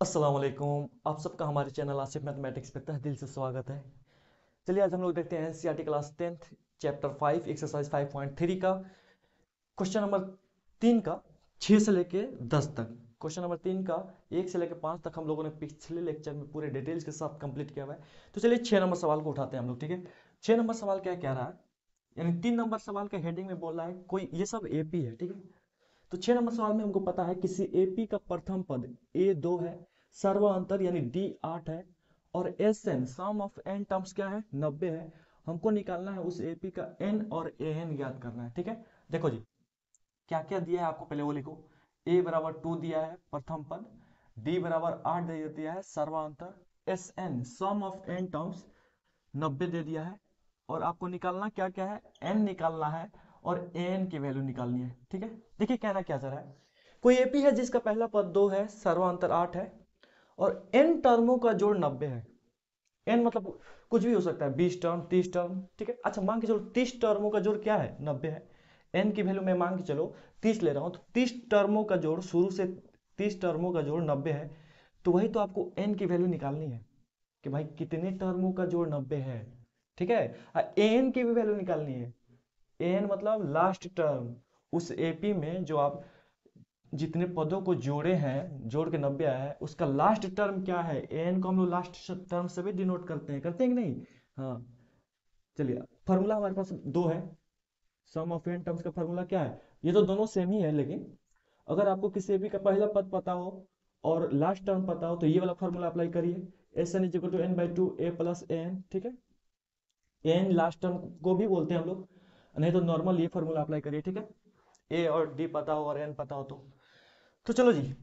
असलम आप सबका हमारे चैनल आसिफ मैथमेटिक्स में तह दिल से स्वागत है चलिए आज हम लोग देखते हैं NCERT class tenth chapter five exercise five point three का क्वेश्चन नंबर तीन का छः से लेके दस तक क्वेश्चन नंबर तीन का एक से लेकर पाँच तक हम लोगों ने पिछले लेक्चर में पूरे डिटेल्स के साथ कंप्लीट किया हुआ है तो चलिए छः नंबर सवाल को उठाते हैं हम लोग ठीक है छः नंबर सवाल क्या कह रहा है यानी तीन नंबर सवाल के हेडिंग में बोल रहा है कोई ये सब ए है ठीक है तो छह नंबर सवाल में हमको पता है किसी एपी का प्रथम पद ए दो है सर्व अंतर यानी डी आठ है और S n sum of N terms क्या है नब्बे है हमको निकालना है उस एपी का एन और ए एन याद करना है ठीक है देखो जी क्या क्या दिया है आपको पहले वो लिखो ए बराबर टू दिया है प्रथम पद डी बराबर आठ दे दिया है सर्वांतर s n sum of N terms नब्बे दे दिया है और आपको निकालना क्या क्या है एन निकालना है और एन की वैल्यू निकालनी है ठीक है देखिए कहना क्या चाह रहा है कोई एपी है जिसका पहला पद दो है सर्वांतर आठ है और एन टर्मों का जोड़ नब्बे है एन मतलब कुछ भी हो सकता है बीस टर्म तीस टर्म ठीक है अच्छा मांग के चलो तीस टर्मों का जोड़ क्या है नब्बे है एन की वैल्यू मैं मान के चलो तीस ले रहा हूँ तो तीस टर्मों का जोड़ शुरू से तीस टर्मों का जोड़ नब्बे है तो वही तो आपको एन की वैल्यू निकालनी है कि भाई कितने टर्मों का जोड़ नब्बे है ठीक है एन की भी वैल्यू निकालनी है एन मतलब लास्ट टर्म उस एपी में जो आप जितने पदों को जोड़े हैं जोड़ के नब्बे आया है उसका लास्ट टर्म क्या है एन को हम लोग लास्ट टर्म से भी डिनोट करते हैं करते हैं कि नहीं हाँ चलिए फार्मूला हमारे पास दो है सम ऑफ एन टर्म्स का फार्मूला क्या है ये तो दोनों सेम ही है लेकिन अगर आपको किसी भी का पहला पद पता हो और लास्ट टर्म पता हो तो ये वाला फार्मूला अप्लाई करिए s N is equal to N by two A plus n ठीक है एन लास्ट टर्म को भी बोलते हैं हम लोग नहीं तो नॉर्मल ये फॉर्मूला अप्लाई करिए ठीक है ए और डी पता हो और एन पता हो तो तो चलो जी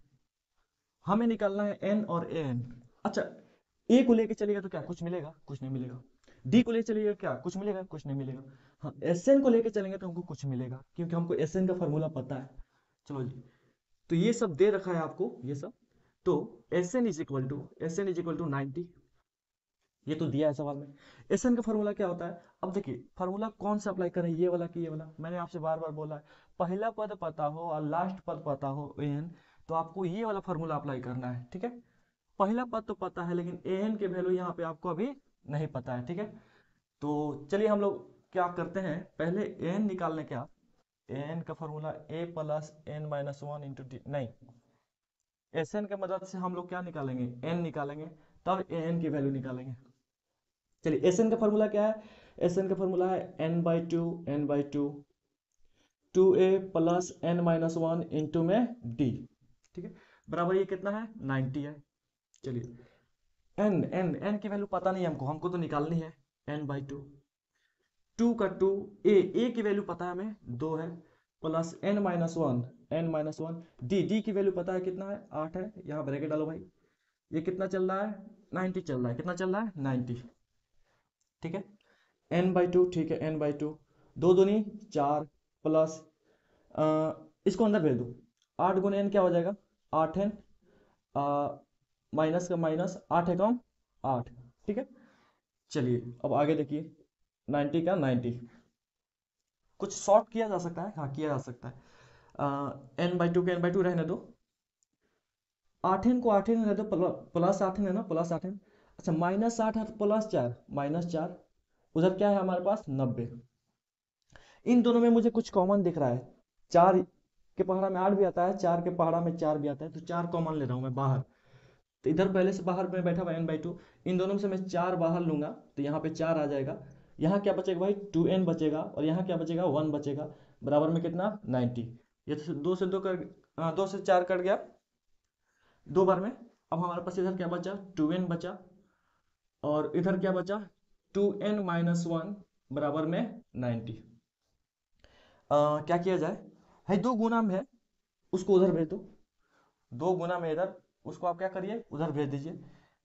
हमें निकालना है एन और ए एन अच्छा ए को लेके चलेगा तो क्या कुछ मिलेगा कुछ नहीं मिलेगा डी को लेके चलेगा क्या कुछ मिलेगा कुछ नहीं मिलेगा हाँ एस एन को लेके चलेंगे तो हमको कुछ मिलेगा क्योंकि हमको एस एन का फॉर्मूला पता है चलो जी तो ये सब दे रखा है आपको ये सब तो S N is equal to s N is equal to ninety ये तो दिया है सवाल में एस एन का फॉर्मूला क्या होता है अब देखिए फॉर्मूला कौन सा अप्लाई करें ये वाला कि ये वाला मैंने आपसे बार बार बोला है पहला पद पता हो और लास्ट पद पता हो एन तो आपको ये वाला फॉर्मूला अप्लाई करना है ठीक है पहला पद तो पता है लेकिन एन के वैल्यू यहाँ पे आपको अभी नहीं पता है ठीक है तो चलिए हम लोग क्या करते हैं पहले एन निकालने क्या एन का formula a plus N minus one into d नहीं एस एन के मदद से हम लोग क्या निकालेंगे एन निकालेंगे तब ए एन की वैल्यू निकालेंगे चलिए एस एन का फॉर्मूला क्या है एस एन का फॉर्मूला है N by two N by two two A plus N minus one into में डी ठीक है बराबर ये कितना है नाइन्टी है चलिए एन एन एन की वैल्यू पता नहीं है हमको हमको तो निकालनी है एन बाई टू टू का टू ए ए की वैल्यू पता है हमें दो है plus N minus one N minus one D D की वैल्यू पता है कितना है आठ है यहाँ ब्रैकेट डालो भाई ये कितना चल रहा है नाइन्टी चल रहा है कितना चल रहा है नाइन्टी ठीक है एन बाई टू ठीक है एन बाई टू दो दूनी चार प्लस आ, इसको अंदर भेज दूँ आठ गुने एन क्या हो जाएगा आठ एन माइनस का माइनस आठ है कम आठ ठीक है चलिए अब आगे देखिए नाइन्टी का नाइन्टी कुछ शॉर्ट किया जा सकता है हाँ किया जा सकता है एन बाई टू के एन बाई टू रहने दो आठ एन को आठ एन रहने दो प्लस आठ एन है ना प्लस आठ एन अच्छा माइनस साठ है तो प्लस चार माइनस चार उधर क्या है हमारे पास नब्बे इन दोनों में मुझे कुछ कॉमन दिख रहा है चार के पहाड़ा में आठ भी आता है चार के पहाड़ा में चार भी आता है तो चार कॉमन ले रहा हूँ मैं बाहर तो इधर पहले से बाहर में बैठा हुआ एन बाई टू इन दोनों से मैं चार बाहर लूंगा तो यहाँ पे चार आ जाएगा यहाँ क्या बचेगा भाई टू एन बचेगा और यहाँ क्या बचेगा वन बचेगा बराबर में कितना नाइन्टी ये तो दो से दो कर आ, हाँ, दो से चार कट गया दो बार में अब हमारे पास इधर क्या बचा टू एन बचा और इधर क्या बचा टू एन माइनस वन बराबर में नाइन्टी क्या किया जाए भाई दो गुना में है उसको उधर भेज दो दो गुना में इधर उसको आप क्या करिए उधर भेज दीजिए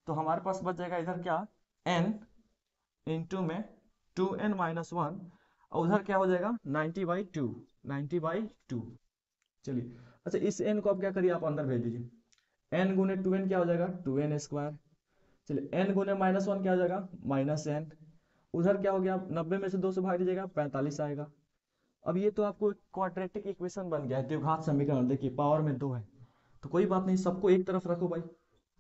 तो हमारे पास बच जाएगा इधर क्या एन इंटू में टू एन माइनस वन और उधर क्या हो जाएगा ninety by two ninety by two चलिए अच्छा इस एन को आप क्या करिए आप अंदर भेज दीजिए एन गुने टू एन क्या हो जाएगा टू एन स्क्वायर चलिए एन गुने माइनस वन क्या आ जाएगा माइनस एन उधर क्या हो गया नब्बे में से दो से भाग दीजिएगा पैंतालीस आएगा अब ये तो आपको क्वाड्रेटिक इक्वेशन बन गया है द्विघात समीकरण देखिए पावर में दो है तो कोई बात नहीं सबको एक तरफ रखो भाई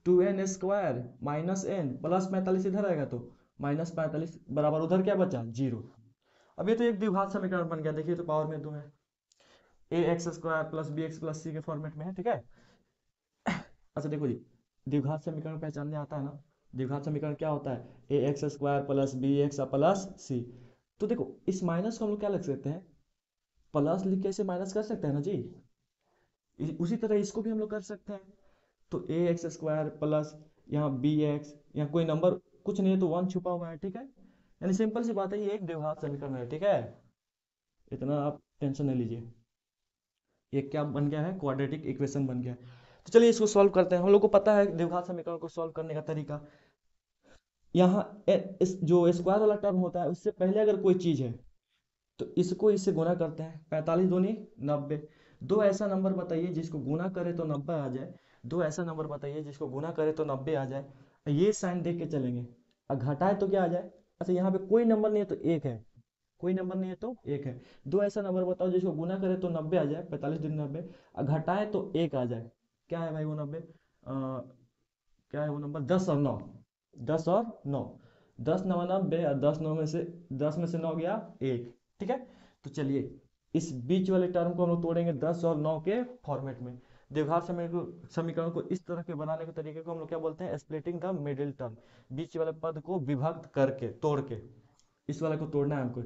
two n square minus n plus पैंतालीस इधर आएगा तो माइनस पैंतालीस बराबर उधर क्या बचा जीरो अब ये तो एक द्विघात समीकरण बन गया देखिए तो पावर में दो है a x square plus b x plus c के फॉर्मेट में है ठीक है अच्छा देखो जी द्विघात समीकरण पहचानने आता है ना द्विघात समीकरण क्या होता है a x square plus b x plus c तो देखो इस माइनस को हम लोग क्या लिख सकते हैं प्लस लिख के इसे माइनस कर सकते हैं ना जी उसी तरह इसको भी हम लोग कर सकते हैं तो ए एक्स स्क्वायर प्लस यहाँ बी एक्स यहाँ कोई नंबर कुछ नहीं है तो वन छुपा हुआ है ठीक है यानी सिंपल सी बात है ये एक द्विघात समीकरण है ठीक है इतना आप टेंशन नहीं लीजिए ये क्या बन गया है क्वाड्रेटिक इक्वेशन बन गया है तो चलिए इसको सॉल्व करते हैं हम लोग को पता है द्विघात समीकरण को सॉल्व करने का तरीका यहाँ जो स्क्वायर वाला टर्म होता है उससे पहले अगर कोई चीज़ है तो इसको इससे गुना करते हैं पैंतालीस दूनी नब्बे दो ऐसा नंबर बताइए जिसको गुना करे तो नब्बे आ जाए दो ऐसा नंबर बताइए जिसको गुना करे तो नब्बे आ जाए ये साइन देख के चलेंगे और घटाए तो क्या आ जाए अच्छा यहाँ पे कोई नंबर नहीं है तो एक है कोई नंबर नहीं है तो एक है दो ऐसा नंबर बताओ जिसको गुना करे तो नब्बे आ जाए पैंतालीस दिन नब्बे और घटाए तो एक आ जाए क्या है भाई वो नब्बे क्या है वो नंबर दस और नौ दस और नौ दस नौ नब्बे या दस नौ में से दस में से नौ गया एक ठीक है तो चलिए इस बीच वाले टर्म को हम लोग तोड़ेंगे दस और नौ के फॉर्मेट में द्विघात समीकरण समीकरण को इस तरह के बनाने के तरीके को हम लोग क्या बोलते हैं स्प्लिटिंग द मिडिल टर्म बीच वाले पद को विभक्त करके तोड़ के इस वाले को तोड़ना है हमको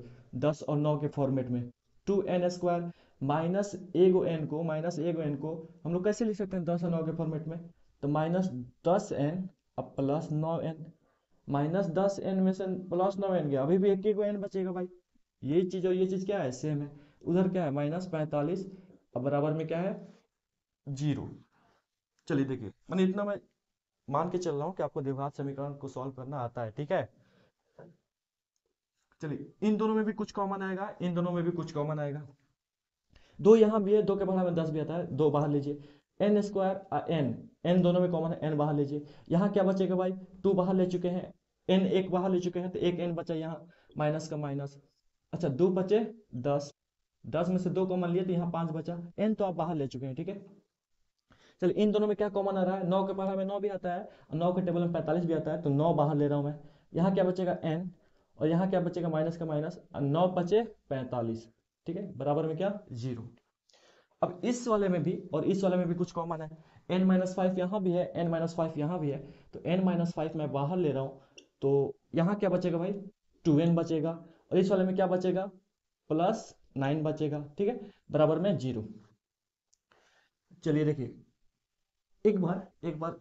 दस और नौ के फॉर्मेट में टू एन स्क्वायर माइनस ए गो एन को माइनस ए गो एन को हम लोग कैसे लिख सकते हैं दस और नौ के फॉर्मेट में तो माइनस दस एन अब प्लस नौ एन माइनस दस एन में से प्लस नौ एन गया अभी भी एक एक एन बचेगा भाई ये चीज़ और ये चीज़ क्या है सेम है उधर क्या है माइनस पैंतालीस अब बराबर में क्या है जीरो चलिए देखिए मैंने इतना मैं मान के चल रहा हूँ कि आपको द्विघात समीकरण को सॉल्व करना आता है ठीक है चलिए इन दोनों में भी कुछ कॉमन आएगा इन दोनों में भी कुछ कॉमन आएगा दो यहाँ भी है दो के पढ़ा में दस भी आता है दो बाहर लीजिए एन स्क्वायर एन एन दोनों में कॉमन है एन बाहर लीजिए यहाँ क्या बचेगा भाई टू बाहर ले चुके हैं एन एक बाहर ले चुके हैं तो एक एन बचा यहाँ माइनस का माइनस अच्छा दो बचे दस दस में से दो कॉमन लिए तो यहाँ पांच बचा एन तो आप बाहर ले चुके हैं ठीक है चलिए इन दोनों में क्या कॉमन आ रहा है नौ के पारा में नौ भी आता है नौ के टेबल में पैंतालीस भी आता है तो नौ बाहर ले रहा हूँ मैं यहाँ क्या बचेगा एन और यहाँ क्या बचेगा माइनस का माइनस नौ बचे पैंतालीस ठीक है बराबर में क्या जीरो अब इस वाले में भी और इस वाले में भी कुछ कॉमन है एन माइनस फाइव यहाँ भी है एन माइनस फाइव यहाँ भी है तो एन माइनस फाइव मैं बाहर ले रहा हूँ तो यहाँ क्या बचेगा भाई टू एन बचेगा और इस वाले में क्या बचेगा प्लस नाइन बचेगा ठीक है बराबर में जीरो चलिए देखिए एक बार एक बार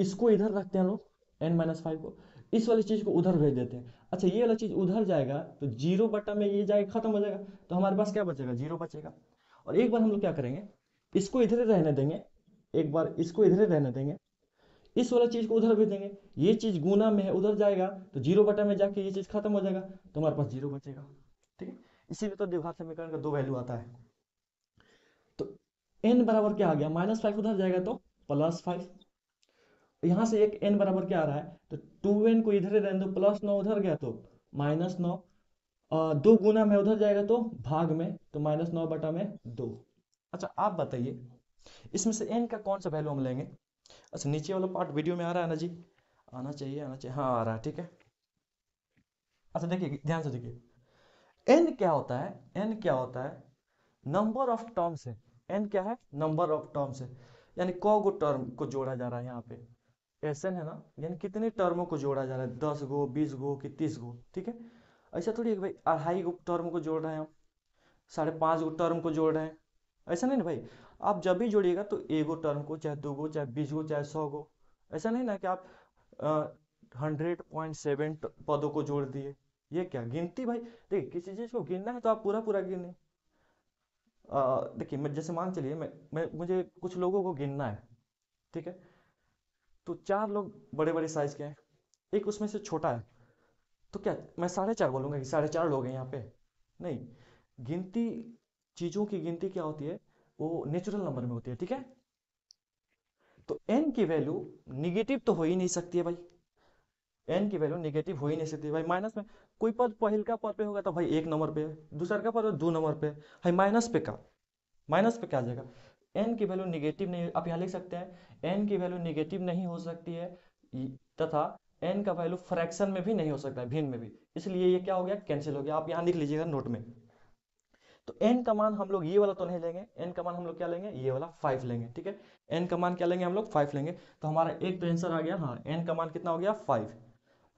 इसको इधर रखते हैं लोग एन माइनस फाइव को इस वाली चीज़ को उधर भेज देते हैं अच्छा ये वाला चीज़ उधर जाएगा तो जीरो बटा में ये जाएगा खत्म हो जाएगा तो हमारे पास क्या बचेगा जीरो बचेगा और एक बार हम लोग क्या करेंगे इसको इधर रहने देंगे एक बार इसको इधर रहने देंगे इस वाला चीज़ को उधर भेज देंगे ये चीज़ गुना में है उधर जाएगा तो जीरो बटा में जाके ये चीज़ खत्म हो जाएगा तो हमारे पास जीरो बचेगा ठीक है इसीलिए तो द्विघात समीकरण का दो वैल्यू आता है तो एन बराबर क्या आ गया माइनस फाइव उधर जाएगा तो प्लस फाइव यहां से एक एन बराबर क्या आ रहा है तो टू एन को इधर ही रहने दो प्लस नौ उधर गया तो माइनस नौ दो गुना में उधर जाएगा तो भाग में तो माइनस नौ बटा में दो अच्छा आप बताइए इसमें से एन का कौन सा वैल्यू हम लेंगे अच्छा नीचे वाला पार्ट वीडियो में आ रहा है ना जी आना चाहिए आना चाहिए हाँ आ रहा है ठीक है अच्छा देखिए ध्यान से देखिए एन क्या होता है एन क्या होता है नंबर ऑफ टर्म्स है एन क्या है नंबर ऑफ टर्म्स है यानी कौ गो टर्म को जोड़ा जा रहा है यहाँ पे एसन है ना यानी कितने टर्मों को जोड़ा जा रहा है दस गो बीस गो कि तीस गो ठीक है ऐसा थोड़ी है भाई अढ़ाई गो टर्म को जोड़ रहे हैं हम साढ़े पाँच गो टर्म को जोड़ रहे हैं ऐसा नहीं ना भाई आप जब भी जोड़िएगा तो गो टर्म को चाहे दो गो चाहे बीस गो चाहे सौ गो ऐसा नहीं ना कि आप हंड्रेड पॉइंट सेवन पदों को जोड़ दिए ये क्या गिनती भाई देखिए किसी चीज़ को गिनना है तो आप पूरा पूरा गिने देखिए मैं जैसे मान चलिए मैं, मैं मुझे कुछ लोगों को गिनना है ठीक है तो चार लोग बड़े बड़े साइज के हैं एक उसमें से छोटा है तो क्या मैं साढ़े चार बोलूंगा कि साढ़े चार लोग हैं यहाँ पे नहीं गिनती चीज़ों की गिनती क्या होती है वो नेचुरल नंबर में होती है ठीक है तो एन की वैल्यू निगेटिव तो हो ही नहीं सकती है भाई एन की वैल्यू निगेटिव हो ही नहीं सकती भाई माइनस में कोई पद पहल का पद पे होगा तो भाई एक नंबर पे दूसरा का पद दो नंबर पे है माइनस पे का माइनस पे क्या आ जाएगा एन की वैल्यू निगेटिव नहीं आप यहाँ लिख सकते हैं एन की वैल्यू निगेटिव नहीं हो सकती है तथा एन का वैल्यू फ्रैक्शन में भी नहीं हो सकता है भिन्न में भी इसलिए ये क्या हो गया कैंसिल हो गया आप यहाँ लिख लीजिएगा नोट में तो एन का मान हम लोग ये वाला तो नहीं लेंगे एन का मान हम लोग क्या लेंगे ये वाला फाइव लेंगे ठीक है एन का मान क्या लेंगे हम लोग फाइव लेंगे तो हमारा एक तो आंसर आ गया हाँ एन का मान कितना हो गया फाइव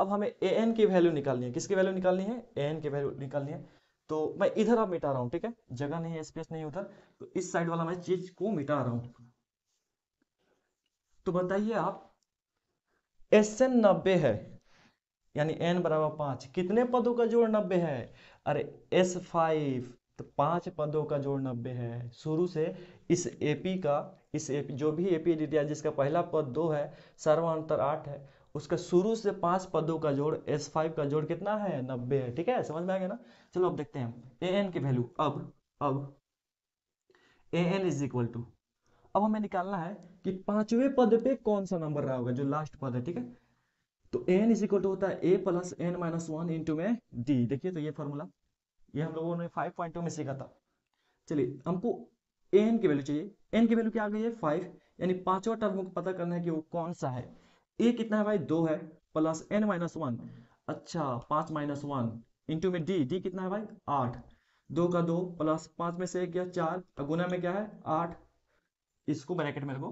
अब हमें ए एन की वैल्यू निकालनी है किसकी वैल्यू निकालनी है ए एन की वैल्यू निकालनी है तो मैं इधर आप मिटा रहा हूँ ठीक है जगह नहीं है स्पेस नहीं उधर तो इस साइड वाला मैं चीज को मिटा रहा हूँ तो बताइए आप एस एन नब्बे है यानी एन बराबर पांच कितने पदों का जोड़ नब्बे है अरे एस फाइव तो पांच पदों का जोड़ नब्बे है शुरू से इस एपी का इस एपी जो भी एपी दिया जिसका पहला पद दो है सर्वांतर आठ है उसका शुरू से पांच पदों का जोड़ एस फाइव का जोड़ कितना है नब्बे है ठीक है समझ में आ गया ना चलो अब देखते हैं ए एन की वैल्यू अब अब A N is equal to अब हमें निकालना है कि पांचवें पद पे कौन सा नंबर रहा होगा जो लास्ट पद है ठीक है तो एन इज इक्वल टू होता है ए plus N minus one into में डी देखिए तो ये फॉर्मूला ये हम लोगों ने फाइव पॉइंट टू में सीखा था चलिए हमको एन की वैल्यू चाहिए एन की वैल्यू क्या आ गई है फाइव यानी पांचवा टर्म को पता करना है कि वो कौन सा है ए कितना है भाई दो है प्लस एन माइनस वन अच्छा पांच माइनस वन इंटू में डी डी कितना है भाई आठ दो का दो प्लस पांच में से एक गया चार और गुना में क्या है आठ इसको ब्रैकेट मेरे को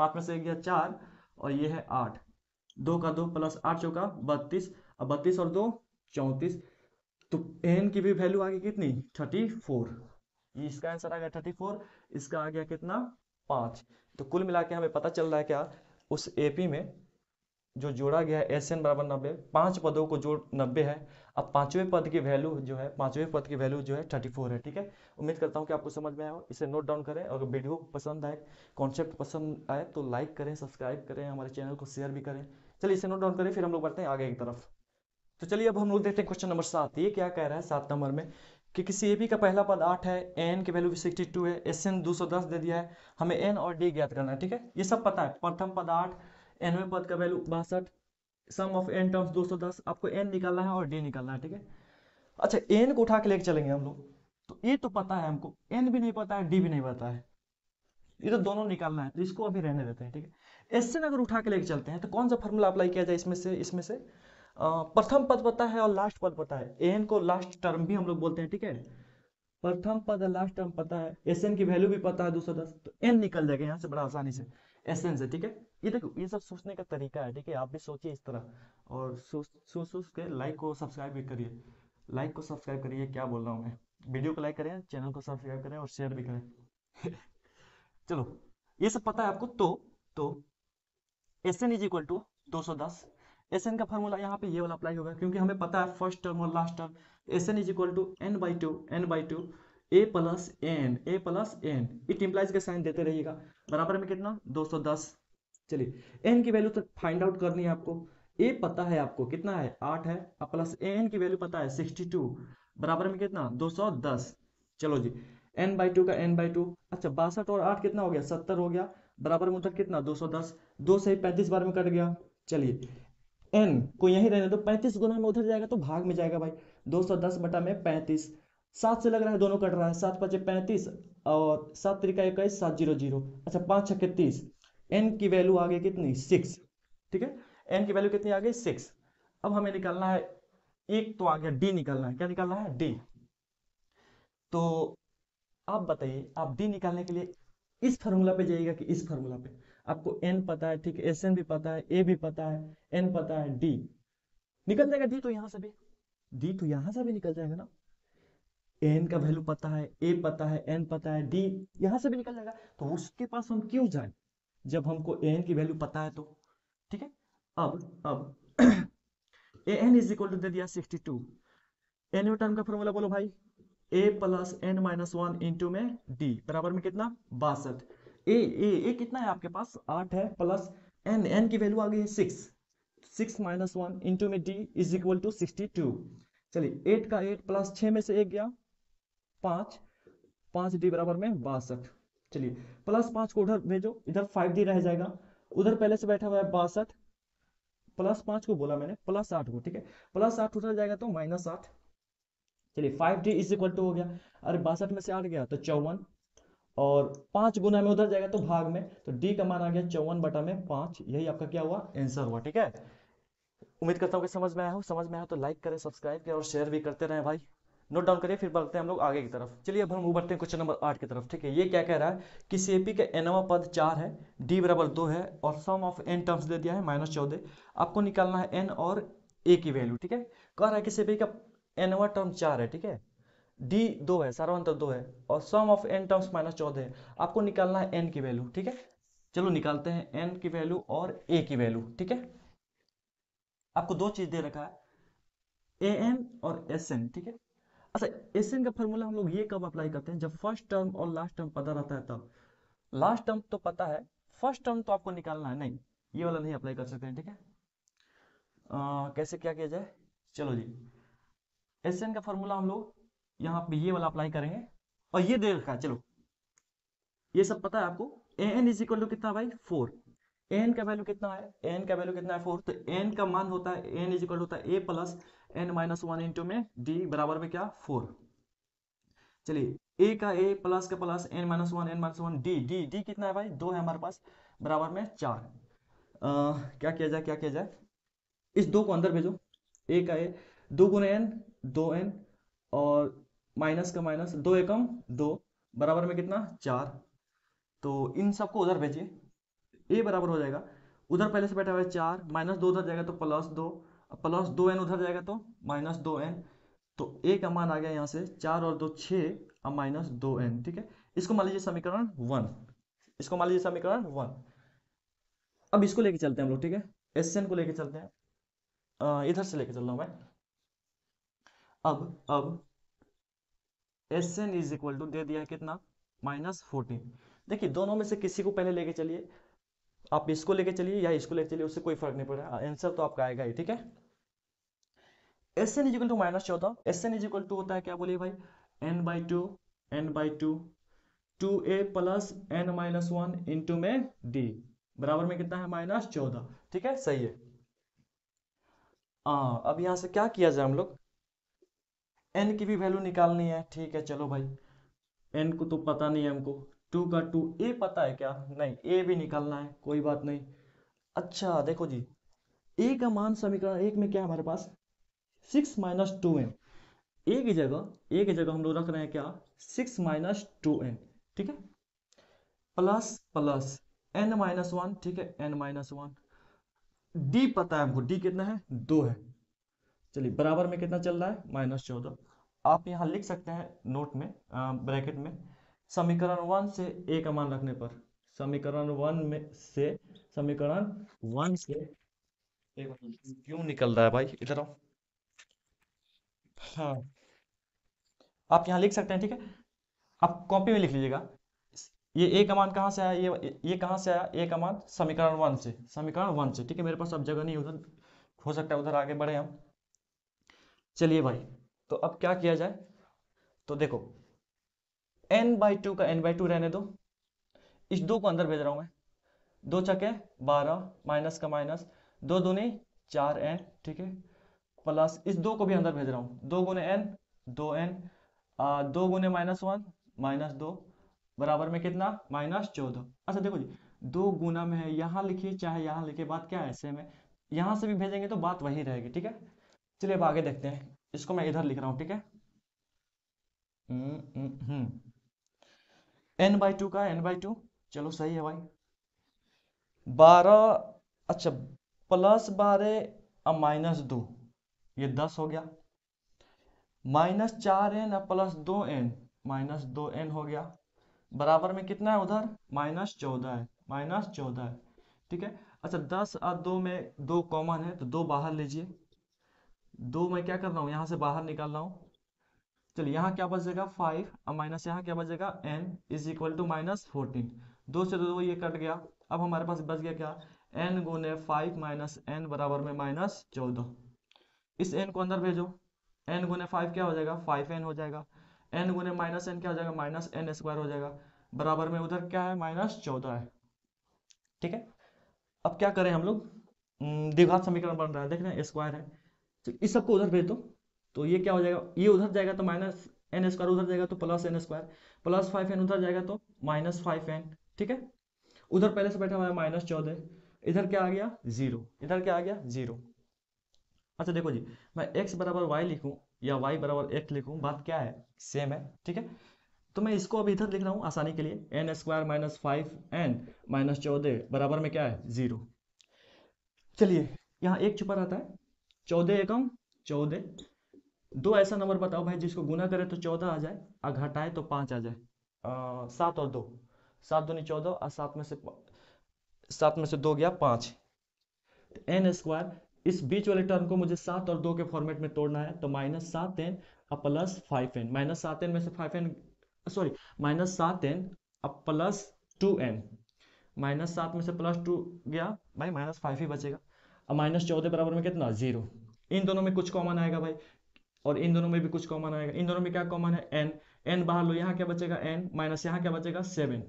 पांच में से एक गया चार और ये है आठ दो का दो प्लस आठ चौका बत्तीस और बत्तीस और दो चौंतीस तो एन की भी वैल्यू आ गई कितनी थर्टी फोर इसका आंसर आ गया थर्टी फोर इसका आ गया कितना पांच तो कुल मिला के हमें पता चल रहा है क्या उस ए पी में जो जोड़ा गया है एस एन बराबर नब्बे पाँच पदों को जोड़ नब्बे है अब पाँचवें पद की वैल्यू जो है पाँचवें पद की वैल्यू जो है थर्टी फोर है ठीक है उम्मीद करता हूँ कि आपको समझ में आया हो इसे नोट डाउन करें अगर वीडियो पसंद आए कॉन्सेप्ट पसंद आए तो लाइक करें सब्सक्राइब करें हमारे चैनल को शेयर भी करें चलिए इसे नोट डाउन करें फिर हम लोग बढ़ते हैं आगे की तरफ तो चलिए अब हम लोग देखते हैं क्वेश्चन नंबर सात ये क्या कह रहा है सात नंबर में कि क्योंकि सी का पहला पद आठ है एन की वैल्यू सिक्सटी टू है एस एन दो सौ दस दे दिया है हमें एन और डी ज्ञात करना है ठीक है ये सब पता है प्रथम पद आठ एनवे पद का वैल्यू बासठ सम ऑफ एन टर्म्स दो सौ दस आपको एन निकालना है और डी निकालना है ठीक है अच्छा एन को उठा के लेके चलेंगे हम लोग तो ए तो पता है हमको एन भी नहीं पता है डी भी नहीं पता है ये तो दोनों निकालना है तो इसको अभी रहने देते हैं ठीक है एस एन अगर उठा के लेके चलते हैं तो कौन सा फॉर्मूला अप्लाई किया जाए इसमें से इसमें से प्रथम पद पता है और लास्ट पद पता है एन को लास्ट टर्म भी हम लोग बोलते हैं ठीक है प्रथम पद लास्ट टर्म पता है एस एन की वैल्यू भी पता है दो सौ दस तो एन निकल जाएगा यहाँ से बड़ा आसानी से एस एन से ठीक है ये देखो ये सब सोचने का तरीका है ठीक है आप भी सोचिए इस तरह और सोच सोच सोच के लाइक को सब्सक्राइब भी करिए लाइक को सब्सक्राइब करिए क्या बोल रहा हूँ मैं वीडियो को लाइक करें चैनल को सब्सक्राइब करें और शेयर भी करें चलो ये सब पता है आपको तो तो S N is equal to दो सौ दस एस एन का फॉर्मूला यहाँ पे ये वाला अप्लाई होगा क्योंकि हमें पता है फर्स्ट टर्म और last term S N is equal to N by two N by two A plus N A plus N it implies का साइन देते रहिएगा बराबर में कितना 210 चलिए एन की वैल्यू तो फाइंड आउट करनी है आपको ए पता है आपको कितना है आठ है प्लस एन की वैल्यू पता है सिक्सटी टू बराबर में कितना 210 चलो जी एन बाई टू का एन बाई टू अच्छा बासठ और आठ कितना हो गया सत्तर हो गया बराबर में उधर कितना दो 210 दो से पैंतीस बार में कट गया चलिए एन को यही रहने दो पैंतीस गुना में उधर जाएगा तो भाग में जाएगा भाई दो सौ दस बटा में पैंतीस सात से लग रहा है दोनों कट रहा है सात पचे पैंतीस और सात तरीका इक्कीस सात जीरो जीरो अच्छा पाँच छक्के तीस एन की वैल्यू आ गई कितनी सिक्स ठीक है एन की वैल्यू कितनी आ गई सिक्स अब हमें निकालना है एक तो आ गया डी निकालना है क्या निकालना है डी तो आप बताइए आप डी निकालने के लिए इस फार्मूला पे जाइएगा कि इस फार्मूला पे आपको एन पता है ठीक एस एन भी पता है ए भी पता है एन पता है डी निकल जाएगा डी तो यहां से भी डी तो यहां से भी निकल जाएगा ना एन का वैल्यू पता है ए पता है एन पता है डी यहां से भी निकल जाएगा तो उसके पास हम क्यों जाए जब हमको एन की वैल्यू पता है तो ठीक है अब अब A N is equal to दे दिया सिक्सटी टू एन टर्म का फॉर्मूला बोलो भाई A plus N minus one into में डी बराबर में कितना बासठ ए ए ए कितना है आपके पास आठ है प्लस एन एन की वैल्यू आ गई है six six minus one into में D is equal to sixty two चलिए एट का एट प्लस छ में से एक गया पांच पांच डी बराबर में बासठ चलिए प्लस पांच को उधर भेजो इधर फाइव डी रह जाएगा उधर पहले से बैठा हुआ है बासठ प्लस पांच को बोला मैंने प्लस आठ को ठीक है प्लस आठ उधर जाएगा तो माइनस आठ चलिए five D is equal to हो गया अरे बासठ में से आठ गया तो चौवन और पांच गुना में उधर जाएगा तो भाग में तो डी का मान आ गया चौवन बटा में पांच यही आपका क्या हुआ आंसर हुआ ठीक है उम्मीद करता हूँ कि समझ में आया हो समझ में आया तो लाइक करें सब्सक्राइब करें और शेयर भी करते रहें भाई नोट डाउन करिए फिर बढ़ते हैं हम लोग आगे की तरफ चलिए अब हम बढ़ते हैं क्वेश्चन नंबर आठ की तरफ ठीक है ये क्या कह रहा है कि सीएपी का एनवा पद चार है डी बराबर दो है और सम ऑफ एन टर्म्स दे दिया है माइनस चौदह आपको निकालना है एन और ए की वैल्यू ठीक है कह रहा है कि सीएपी का एनवा टर्म चार है ठीक है डी दो है सर्वांतर दो है और sum of N terms minus चौदह है आपको निकालना है एन की वैल्यू ठीक है चलो निकालते हैं एन की वैल्यू और ए की वैल्यू ठीक है आपको दो चीज दे रखा है ए एन और एस एन ठीक है अच्छा एस एन का फॉर्मूला हम लोग ये कब अप्लाई करते हैं जब फर्स्ट टर्म और लास्ट टर्म पता रहता है तब लास्ट टर्म तो पता है फर्स्ट टर्म तो आपको निकालना है नहीं ये वाला नहीं अप्लाई कर सकते हैं ठीक है आ, कैसे क्या किया जाए चलो जी एस का फॉर्मूला हम लोग यहाँ पे ये वाला अप्लाई करेंगे और ये दे रखा है चलो ये सब पता है आपको A N is equal to कितना भाई फोर ए एन का वैल्यू कितना है एन का वैल्यू कितना है फोर तो एन का मान होता है एन इज इक्वल होता है ए plus N minus one into में डी बराबर में क्या फोर चलिए ए का ए प्लस का plus N minus one N minus one D D D कितना है भाई दो है हमारे पास बराबर में चार आ, क्या किया जाए क्या किया जाए इस दो को अंदर भेजो ए का ए दो गुने एन दो एन और माइनस का माइनस दो एकम दो बराबर में कितना चार तो इन सबको उधर भेजिए ए बराबर हो जाएगा उधर पहले से बैठा हुआ है चार माइनस दो उधर जाएगा तो प्लस दो प्लस दो एन उधर जाएगा तो माइनस दो एन तो ए का मान आ गया यहाँ से चार और दो छः और माइनस दो एन ठीक है इसको मान लीजिए समीकरण वन इसको मान लीजिए समीकरण वन अब इसको लेके चलते हैं हम लोग ठीक है एस एन को लेके चलते हैं इधर से लेके चल रहा हूँ मैं अब अब S N is equal to दे दिया कितना माइनस फोर्टीन देखिए दोनों में से किसी को पहले लेके चलिए आप इसको लेके चलिए या इसको लेके चलिए उससे कोई फर्क नहीं पड़ रहा आंसर तो आपका आएगा ही ठीक है S N is equal to minus चौदह S N is equal to होता है क्या बोलिए भाई N by two N by two two A plus N minus one into में डी बराबर में कितना है माइनस चौदह ठीक है सही है आ, हाँ, अब यहां से क्या किया जाए हम लोग एन की भी वैल्यू निकालनी है ठीक है चलो भाई एन को तो पता नहीं है हमको टू का टू ए पता है क्या नहीं ए भी निकालना है कोई बात नहीं अच्छा देखो जी ए का मान समीकरण एक में क्या है हमारे पास six minus two N A की जगह ए की जगह हम लोग रख रहे हैं क्या सिक्स माइनस टू एन ठीक है plus plus N minus one ठीक है एन माइनस वन डी पता है हमको डी कितना है दो है चलिए बराबर में कितना चल रहा है माइनस चौदह आप यहाँ लिख सकते हैं नोट में आ, ब्रैकेट में समीकरण वन से ए का मान रखने पर समीकरण वन में से समीकरण वन से क्यों निकल रहा है भाई इधर आओ हाँ आप यहाँ लिख सकते हैं ठीक है आप कॉपी में लिख लीजिएगा ये ए कमान कहाँ से आया ये ये कहाँ से आया ए कमान समीकरण वन से समीकरण वन से ठीक है मेरे पास अब जगह नहीं उधर हो सकता है उधर आगे बढ़े हम चलिए भाई तो अब क्या किया जाए तो देखो एन बाई टू का एन बाई टू रहने दो इस दो को अंदर भेज रहा हूं मैं दो चके बारह माइनस का माइनस दो दूनी चार एन ठीक है प्लस इस दो को भी अंदर भेज रहा हूं दो गुने एन दो एन आ, दो गुने माइनस वन माइनस दो बराबर में कितना माइनस चौदह अच्छा देखो जी दो गुना में है यहाँ लिखिए चाहे यहाँ लिखिए बात क्या है ऐसे में यहाँ से भी भेजेंगे तो बात वही रहेगी ठीक है चलिए अब आगे देखते हैं इसको मैं इधर लिख रहा हूँ ठीक है एन बाई टू का एन बाई टू चलो सही है भाई बारह अच्छा प्लस बारह और माइनस दो ये दस हो गया माइनस चार एन और प्लस दो एन माइनस दो एन हो गया बराबर में कितना है उधर माइनस चौदह है माइनस चौदह है ठीक है अच्छा दस और दो में दो कॉमन है तो दो बाहर लीजिए दो मैं क्या कर रहा हूँ यहां से बाहर निकाल रहा हूं चलिए यहाँ क्या बच जाएगा फाइव और माइनस यहाँ क्या बच जाएगा N is equal to minus fourteen दो से दो ये कट गया अब हमारे पास बच गया क्या एन गुने फाइव माइनस एन बराबर में माइनस चौदह इस एन को अंदर भेजो एन गुने फाइव क्या हो जाएगा फाइव एन हो जाएगा एन गुने माइनस एन क्या हो जाएगा माइनस एन स्क्वायर हो जाएगा बराबर में उधर क्या है माइनस चौदह है ठीक है अब क्या करें हम लोग द्विघात समीकरण बन रहा है देख रहे हैं स्क्वायर है इस सबको उधर भेज दो तो ये क्या हो जाएगा ये उधर जाएगा तो माइनस एन स्क्वायर उधर जाएगा तो plus N square plus five N उधर जाएगा तो माइनस फाइव एन ठीक है उधर पहले से बैठा हुआ है माइनस चौदह इधर क्या आ गया जीरो इधर क्या आ गया जीरो अच्छा देखो जी मैं एक्स बराबर वाई लिखूँ या वाई बराबर एक्स लिखूँ बात क्या है सेम है ठीक है तो मैं इसको अभी इधर लिख रहा हूँ आसानी के लिए N square minus five N minus चौदह बराबर में क्या है जीरो चलिए यहाँ एक छुपा रहता है चौदह हम्म। एकम चौदह दो ऐसा नंबर बताओ भाई जिसको गुना करे तो चौदह आ जाए और घटाए तो पांच आ जाए सात और दो सात दूनी चौदह और सात में से सात में से दो गया पांच एन तो स्क्वायर इस बीच वाले टर्म को मुझे सात और दो के फॉर्मेट में तोड़ना है तो माइनस सात एन और प्लस फाइव एन माइनस सात एन में से फाइव एन सॉरी माइनस सात एन और प्लस टू एन माइनस सात में से प्लस टू गया भाई माइनस फाइव ही बचेगा अब माइनस चौदह बराबर में कितना जीरो इन दोनों में कुछ कॉमन आएगा भाई और इन दोनों में भी कुछ कॉमन आएगा इन दोनों में क्या कॉमन है एन एन बाहर लो यहाँ क्या बचेगा एन माइनस यहाँ क्या बचेगा सेवन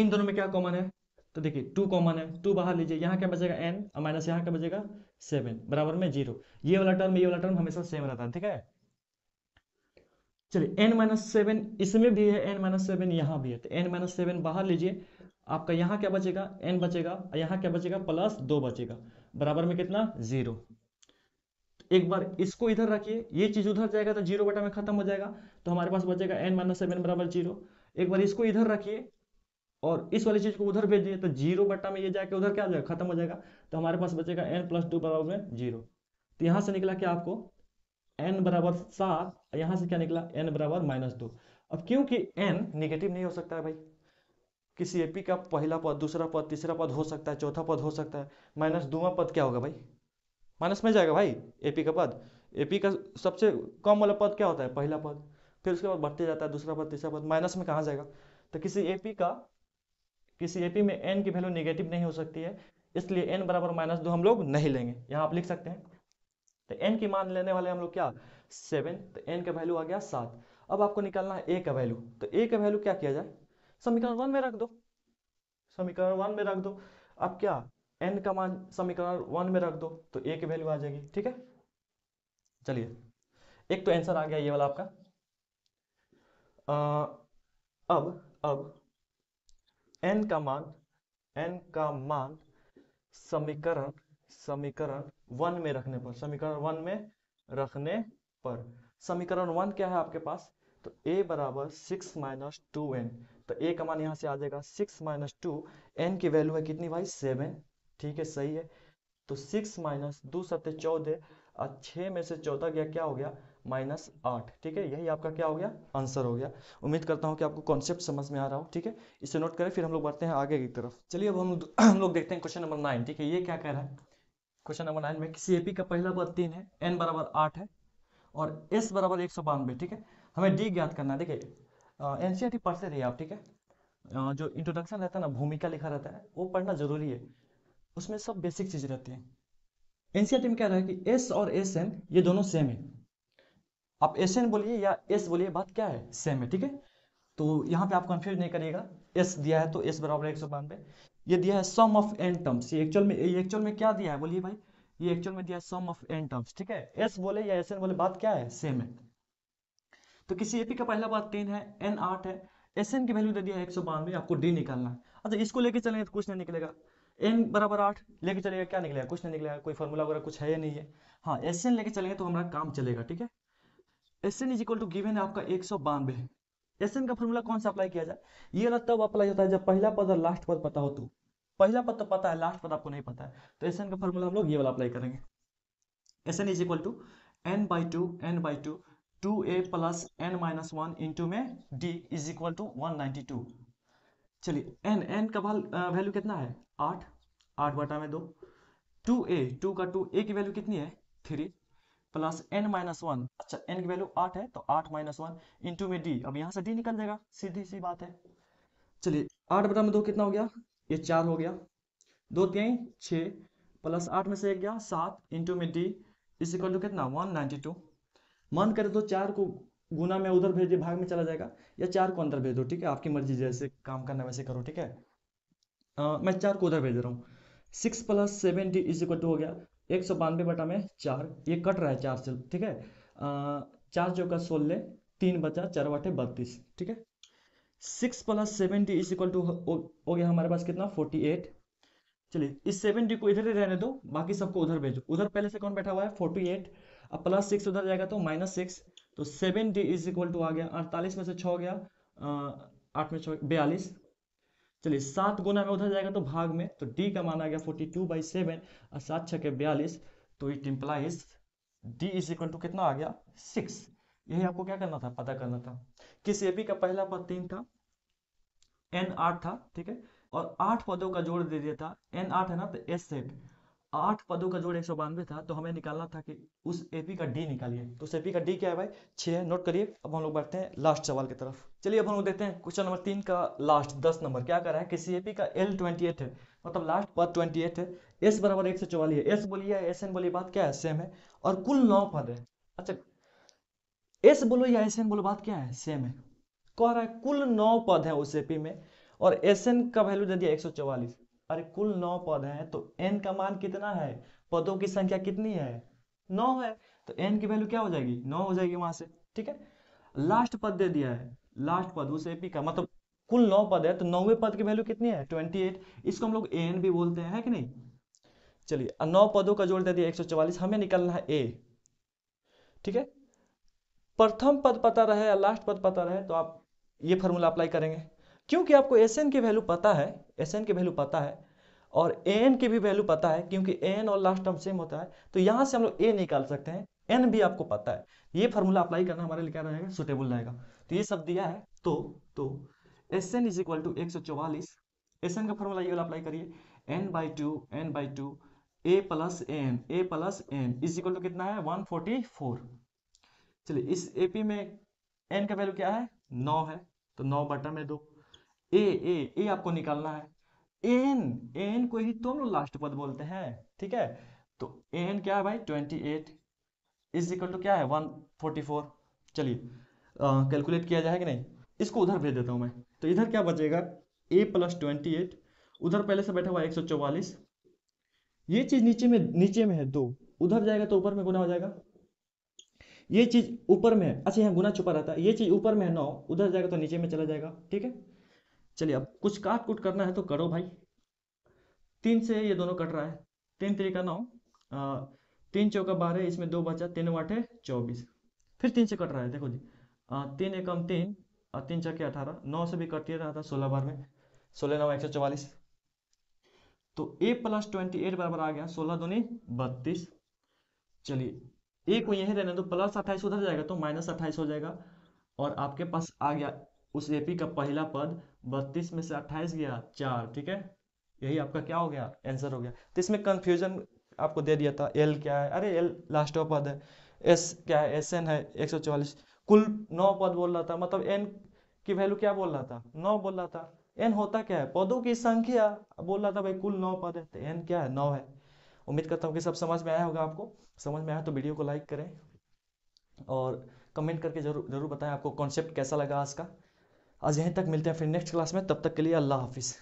इन दोनों में क्या कॉमन है तो देखिए टू कॉमन है टू बाहर लीजिए यहाँ क्या बचेगा एन और माइनस यहाँ क्या बचेगा सेवन बराबर में जीरो ये वाला टर्म ये वाला टर्म हमेशा सेम रहता है ठीक है चलिए एन माइनस सेवन इसमें भी है एन माइनस सेवन यहाँ भी है तो एन माइनस सेवन बाहर लीजिए आपका यहाँ क्या बचेगा एन बचेगा यहाँ क्या बचेगा प्लस दो बचेगा बराबर में कितना जीरो एक बार इसको इधर रखिए ये चीज उधर जाएगा तो जीरो बटा में खत्म हो जाएगा तो हमारे पास बचेगा एन माइनस सेवन बराबर जीरो एक बार इसको इधर रखिए और इस वाली चीज को उधर भेजिए तो जीरो बटा में ये जाके उधर क्या हो जाएगा खत्म हो जाएगा तो हमारे पास बचेगा एन प्लस टू बराबर में जीरो तो यहां से निकला क्या आपको एन बराबर सात यहां से क्या निकला एन बराबर माइनस दो अब क्योंकि एन निगेटिव नहीं हो सकता है भाई किसी एपी का पहला पद दूसरा पद तीसरा पद हो सकता है चौथा पद हो सकता है माइनस दुआ पद क्या होगा भाई माइनस में जाएगा भाई एपी का पद एपी का सबसे कम वाला पद क्या होता है पहला पद फिर उसके बाद बढ़ते जाता है दूसरा पद तीसरा पद माइनस में कहाँ जाएगा तो किसी एपी का किसी एपी में एन की वैल्यू निगेटिव नहीं हो सकती है इसलिए एन बराबर माइनस दो हम लोग नहीं लेंगे यहाँ आप लिख सकते हैं तो एन की मान लेने वाले हम लोग क्या सेवन तो एन का वैल्यू आ गया सात अब आपको निकालना है ए का वैल्यू तो ए का वैल्यू क्या किया जाए समीकरण वन में रख दो समीकरण वन में रख दो अब क्या एन का मान समीकरण वन में रख दो तो ए की वैल्यू आ जाएगी ठीक है चलिए एक तो आंसर आ गया ये वाला आपका आ, अब अब एन का मान एन का मान समीकरण समीकरण वन में रखने पर समीकरण वन में रखने पर समीकरण वन क्या है आपके पास तो a बराबर सिक्स माइनस टू एन तो ए का मान यहाँ से आ जाएगा सिक्स माइनस टू एन की वैल्यू है कितनी भाई सेवन ठीक है सही है तो सिक्स माइनस दो सत्य चौदह और छः में से चौदह गया क्या हो गया माइनस आठ ठीक है यही आपका क्या हो गया आंसर हो गया उम्मीद करता हूँ कि आपको कॉन्सेप्ट समझ में आ रहा हो ठीक है इसे नोट करें फिर हम लोग बढ़ते हैं आगे की तरफ चलिए अब हम हम लोग देखते हैं क्वेश्चन नंबर नाइन ठीक है ये क्या कह रहा है क्वेश्चन नंबर नाइन में किसी एपी का पहला पद तीन है एन बराबर आठ है और एस बराबर एक सौ बानवे ठीक है हमें डी ज्ञात करना है देखिए एन e पढ़ते रहिए आप ठीक है जो इंट्रोडक्शन रहता है ना भूमिका लिखा रहता है वो पढ़ना जरूरी है उसमें सब बेसिक चीज रहती है एनसीआरटी e में क्या रहा है कि एस और एस एन ये दोनों सेम है आप एस एन बोलिए या एस बोलिए बात क्या है सेम है ठीक है तो यहाँ पे आप कंफ्यूज नहीं करिएगा एस दिया है तो एस बराबर एक सौ बानवे ये दिया है सम ऑफ एन टर्म्स ये एक्चुअल में ये एक्चुअल में क्या दिया है बोलिए भाई ये एक्चुअल में दिया है सम ऑफ एन टर्म्स ठीक है एस बोले या एस एन बोले बात क्या है सेम है तो किसी एपी का पहला पाद तीन है एन आठ है एस एन की वैल्यू दे दिया है एक सौ बानवे आपको डी निकालना है अच्छा इसको लेके चलेंगे तो कुछ नहीं निकलेगा एन बराबर आठ लेके चलेगा क्या निकलेगा कुछ नहीं निकलेगा कोई फॉर्मूला वगैरह कुछ है या नहीं है हाँ एस एन लेके चलेंगे तो हमारा काम चलेगा ठीक है S N is equal to given है आपका एक सौ बानवे है एस एन का फॉर्मूला कौन सा अप्लाई किया जाए ये ना तब अप्लाई होता है जब पहला पद और लास्ट पद पता हो तो पहला पद तो पता है लास्ट पद आपको नहीं पता है तो एस एन का फॉर्मूला हम लोग ये वाला अप्लाई करेंगे S N is equal to N by two N by two two A plus N minus one into में D is equal to one ninety two चलिए एन एन का value कितना है आठ आठ बटा में दो टू ए टू का टू ए की वैल्यू कितनी है three plus N minus one अच्छा एन की वैल्यू आठ है तो आठ माइनस वन इंटू में डी अब यहाँ से डी निकल जाएगा सीधी सी बात है चलिए आठ बटा में दो कितना हो गया ये चार हो गया दो तीन छः प्लस आठ में से एक गया सात इंटू में डी इज इक्वल टू कितना वन नाइनटी टू मन करे तो चार को गुना में उधर भेज भाग में चला जाएगा या चार को अंदर भेज दो ठीक है आपकी मर्जी जैसे काम करना वैसे करो ठीक है आ, मैं चार को उधर भेज रहा हूँ six plus seventy is equal to हो गया एक सौ बानवे बटा में चार ये कट रहा है चार से ठीक है आ, चार चौका सोलह तीन बचा चार बटे बत्तीस ठीक है six plus seventy is equal to हो गया हमारे पास कितना फोर्टी एट चलिए इस सेवेंटी को इधर ही रहने दो बाकी सबको उधर भेजो उधर पहले से कौन बैठा हुआ है फोर्टी एट अब प्लस सिक्स उधर जाएगा तो माइनस सिक्स तो seven D is equal to आ गया अड़तालीस में से छः गया आठ में छ बयालीस चलिए सात गुना में उधर जाएगा तो भाग में तो डी का मान आ गया फोर्टी टू बाई सेवन और सात छः के बयालीस तो it implies D is equal to कितना आ गया सिक्स यही आपको क्या करना था पता करना था किस एपी का पहला पद तीन था एन आठ था ठीक है और आठ पदों का जोड़ दे दिया था एन आठ है ना तो एस सेट आठ पदों का जोड़ एक था तो हमें निकालना था कि उस एपी का डी निकालिए तो उस एपी का डी क्या है भाई छः है नोट करिए अब हम लोग बढ़ते हैं लास्ट सवाल की तरफ चलिए अब हम लोग देखते हैं क्वेश्चन नंबर तीन का लास्ट दस नंबर क्या कर रहा है किसी एपी का एल ट्वेंटी एट है मतलब लास्ट पद ट्वेंटी एट है एस बराबर एक सौ चौवालीस है एस बोलिए एस एन बोलिए बात क्या है सेम है और कुल नौ पद है अच्छा एस बोलो या एस एन बोलो बात क्या है सेम है कह रहा है कुल नौ पद है उस एपी में और एस एन का वैल्यू दे दिया एक सौ चौवालीस अरे कुल नौ पद हैं तो एन का मान कितना है पदों की संख्या कितनी है नौ है तो एन की वैल्यू क्या हो जाएगी नौ हो जाएगी वहां से ठीक है लास्ट पद दे दिया है लास्ट पद उस एपी का मतलब कुल नौ पद है तो नौवे पद की वैल्यू कितनी है ट्वेंटी एट इसको हम लोग ए एन भी बोलते हैं है कि नहीं चलिए नौ पदों का जोड़ दे दिया एक हमें निकलना है ए ठीक है प्रथम पद पता रहे या लास्ट पद पता रहे तो आप ये फॉर्मूला अप्लाई करेंगे क्योंकि आपको एस एन की वैल्यू पता है एस एन की वैल्यू पता है और ए एन की भी वैल्यू पता है क्योंकि ए एन और लास्ट टर्म सेम होता है तो यहाँ से हम लोग ए निकाल सकते हैं एन भी आपको पता है ये फॉर्मूला अप्लाई करना हमारे लिए क्या रहेगा सुटेबल रहेगा तो ये सब दिया है तो तो S N is equal to एक सौ चौवालीस एस एन का फॉर्मूला ये वाला अप्लाई करिए N by two N by two A plus N A plus N is equal to कितना है वन फोर्टी फोर चलिए इस ए पी में एन का वैल्यू क्या है नौ है तो नौ बटर में दो ए ए ए आपको निकालना है एन एन को ही तो हम लोग लास्ट पद बोलते हैं ठीक है तो एन क्या है भाई twenty eight is equal to क्या है वन फोर्टी फोर चलिए कैलकुलेट किया जाए कि नहीं इसको उधर भेज देता हूँ मैं तो इधर क्या बचेगा ए प्लस ट्वेंटी एट उधर पहले से बैठा हुआ एक सौ चौवालीस ये चीज नीचे में नीचे में है दो उधर जाएगा तो ऊपर में गुना हो जाएगा ये चीज ऊपर में है अच्छा यहाँ गुना छुपा रहता है ये चीज ऊपर में है नौ उधर जाएगा तो नीचे में चला जाएगा ठीक है चलिए अब कुछ काट कुट करना है तो करो भाई तीन से ये दोनों कट रहा है तीन तरीका नौ तीन चौका बारह इसमें दो बचा तीन वाटे चौबीस फिर तीन से कट रहा है देखो जी आ, तीन एकम तीन और तीन चौके अठारह नौ से भी कटती रहा था सोलह बार में सोलह नौ एक सौ चौवालीस तो ए प्लस ट्वेंटी एट बराबर आ गया सोलह दोनों बत्तीस चलिए ए को यही रहने दो प्लस अट्ठाईस उधर जाएगा तो माइनस अट्ठाईस हो जाएगा और आपके पास आ गया उस एपी का पहला पद बत्तीस में से अट्ठाईस गया चार ठीक है यही आपका क्या हो गया आंसर हो गया तो इसमें कन्फ्यूजन आपको दे दिया था एल क्या है अरे एल लास्ट पद है एस क्या है एस एन है एक सौ कुल नौ पद बोल रहा था मतलब एन की वैल्यू क्या बोल रहा था नौ बोल रहा था एन होता क्या है पदों की संख्या बोल रहा था भाई कुल नौ पद है तो एन क्या है नौ है उम्मीद करता हूँ कि सब समझ में आया होगा आपको समझ में आया तो वीडियो को लाइक करें और कमेंट करके जरूर जरूर बताएं आपको कॉन्सेप्ट कैसा लगा आज का आज यहीं तक मिलते हैं फिर नेक्स्ट क्लास में तब तक के लिए अल्लाह हाफिज़